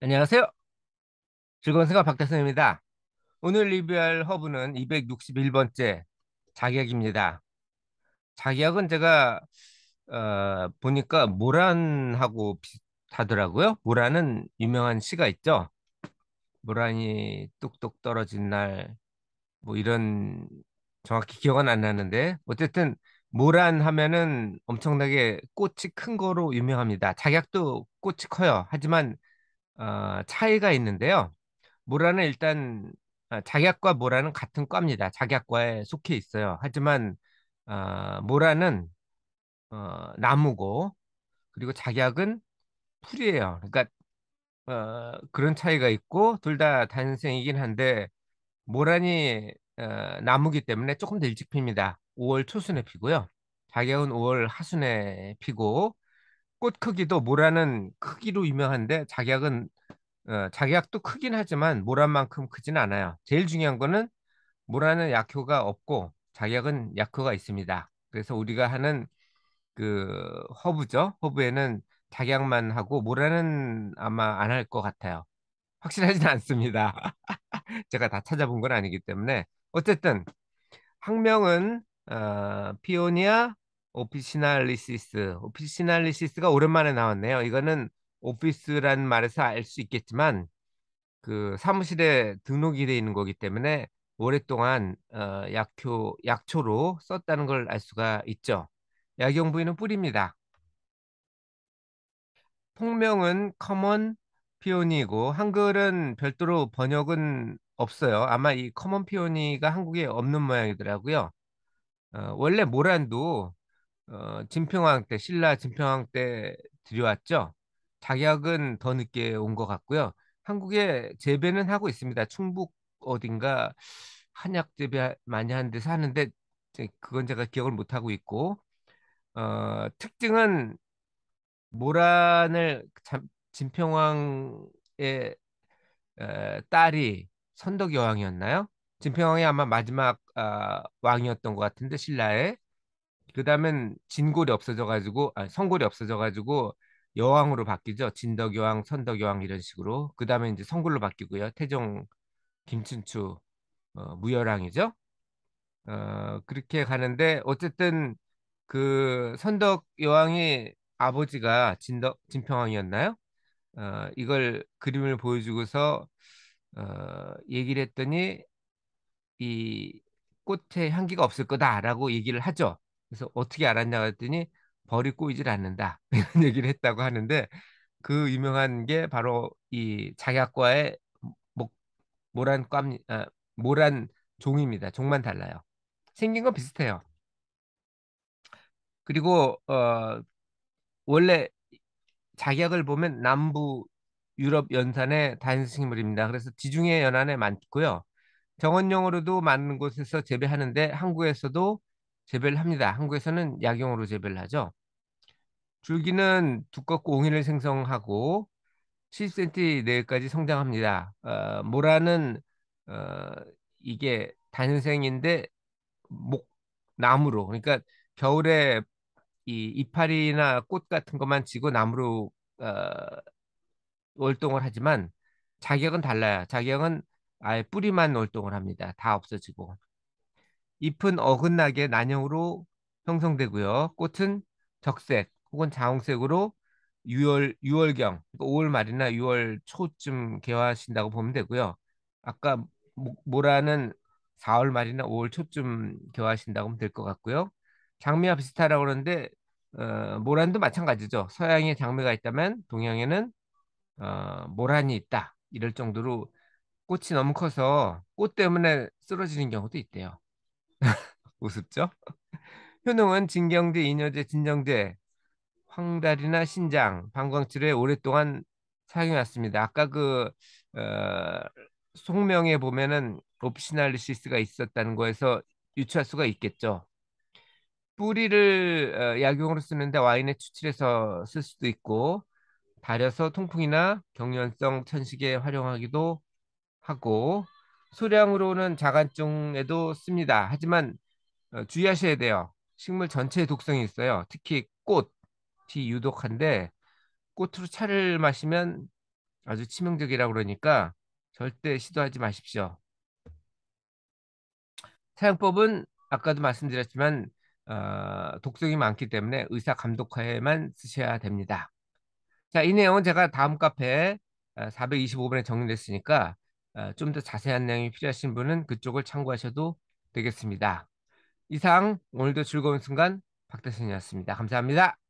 안녕하세요. 즐거운 생각 박태선입니다. 오늘 리뷰할 허브는 261번째 자기약입니다자기약은 제가 어, 보니까 모란하고 비슷하더라고요. 모란은 유명한 시가 있죠. 모란이 뚝뚝 떨어진 날 뭐 이런 정확히 기억은 안 나는데 어쨌든 모란 하면은 엄청나게 꽃이 큰 거로 유명합니다. 자기약도 꽃이 커요. 하지만 어, 차이가 있는데요. 모라는 일단 어, 작약과 모라는 같은 과입니다. 작약과에 속해 있어요. 하지만 어, 모라는 어, 나무고 그리고 작약은 풀이에요. 그러니까 어, 그런 차이가 있고 둘 다 단생이긴 한데 모란이 어, 나무기 때문에 조금 더 일찍 핍니다. 5월 초순에 피고요. 작약은 5월 하순에 피고 꽃 크기도 모라는 크기로 유명한데 작약은 어, 작약도 크긴 하지만 모란만큼 크진 않아요. 제일 중요한 거는 모라는 약효가 없고 작약은 약효가 있습니다. 그래서 우리가 하는 그 허브죠. 허브에는 작약만 하고 모라는 아마 안 할 것 같아요. 확실하진 않습니다. 제가 다 찾아본 건 아니기 때문에 어쨌든 학명은 어, 피오니아 오피시날리시스. 오피시날리시스가 오랜만에 나왔네요. 이거는 오피스라는 말에서 알 수 있겠지만 그 사무실에 등록이 돼 있는 거기 때문에 오랫동안 어, 약효 약초로 썼다는 걸 알 수가 있죠. 약용 부위는 뿌리입니다. 폭명은 커먼 피오니이고 한글은 별도로 번역은 없어요. 아마 이 커먼 피오니가 한국에 없는 모양이더라고요. 어, 원래 모란도 어, 진평왕 때 신라 진평왕 때 들여왔죠. 자격은 더 늦게 온 것 같고요. 한국에 재배는 하고 있습니다. 충북 어딘가 한약 재배 많이 하는 데사는데 그건 제가 기억을 못 하고 있고 어, 특징은 모란을 진평왕의 에, 딸이 선덕여왕이었나요? 진평왕이 아마 마지막 어, 왕이었던 것 같은데 신라의 그 다음엔 진골이 없어져가지고 아니, 성골이 없어져가지고 여왕으로 바뀌죠. 진덕여왕, 선덕여왕 이런 식으로. 그 다음에 이제 성골로 바뀌고요. 태종, 김춘추, 어, 무열왕이죠. 어, 그렇게 가는데 어쨌든 그 선덕여왕이 아버지가 진덕 진평왕이었나요? 어, 이걸 그림을 보여주고서 어, 얘기를 했더니 이 꽃에 향기가 없을 거다라고 얘기를 하죠. 그래서 어떻게 알았냐 고 했더니 벌이 꼬이질 않는다 이런 얘기를 했다고 하는데 그 유명한 게 바로 이 작약과의 목, 모란 꽝 아, 모란 종입니다. 종만 달라요. 생긴 건 비슷해요. 그리고 어 원래 작약을 보면 남부 유럽 연산의 단식물입니다. 그래서 지중해 연안에 많고요. 정원용으로도 많은 곳에서 재배하는데 한국에서도 재배를 합니다. 한국에서는 약용으로 재배를 하죠. 줄기는 두껍고 옹이를 생성하고 7 c m 내까지 외 성장합니다. 어, 모라는 어, 이게 단생인데 목 나무로 그러니까 겨울에 이 이파리나 꽃 같은 것만 지고 나무로 어, 월동을 하지만 자격은 달라요. 자격은 아예 뿌리만 월동을 합니다. 다 없어지고 잎은 어긋나게 난형으로 형성되고요. 꽃은 적색 혹은 자홍색으로 6월 6월경, 그러니까 5월 말이나 6월 초쯤 개화하신다고 보면 되고요. 아까 모라는 4월 말이나 5월 초쯤 개화하신다고 하면 될 것 같고요. 장미와 비슷하다고 그러는데 어, 모란도 마찬가지죠. 서양에 장미가 있다면 동양에는 어, 모란이 있다. 이럴 정도로 꽃이 너무 커서 꽃 때문에 쓰러지는 경우도 있대요. 우습죠? 효능은 진경제, 이녀제, 진정제, 황달이나 신장, 방광치료에 오랫동안 사용해왔습니다. 아까 그 어, 속명에 보면은 옵시날리시스가 있었다는 거에서 유추할 수가 있겠죠. 뿌리를 어, 약용으로 쓰는데 와인에 추출해서 쓸 수도 있고 달여서 통풍이나 경련성 천식에 활용하기도 하고 소량으로는 자간증에도 씁니다. 하지만 어, 주의하셔야 돼요. 식물 전체에 독성이 있어요. 특히 꽃이 유독한데 꽃으로 차를 마시면 아주 치명적이라 그러니까 절대 시도하지 마십시오. 사용법은 아까도 말씀드렸지만 어, 독성이 많기 때문에 의사 감독하에만 쓰셔야 됩니다. 자, 이 내용은 제가 다음 카페 425번에 어, 정리됐으니까 어, 좀더 자세한 내용이 필요하신 분은 그쪽을 참고하셔도 되겠습니다. 이상 오늘도 즐거운 순간 박대순이었습니다 감사합니다.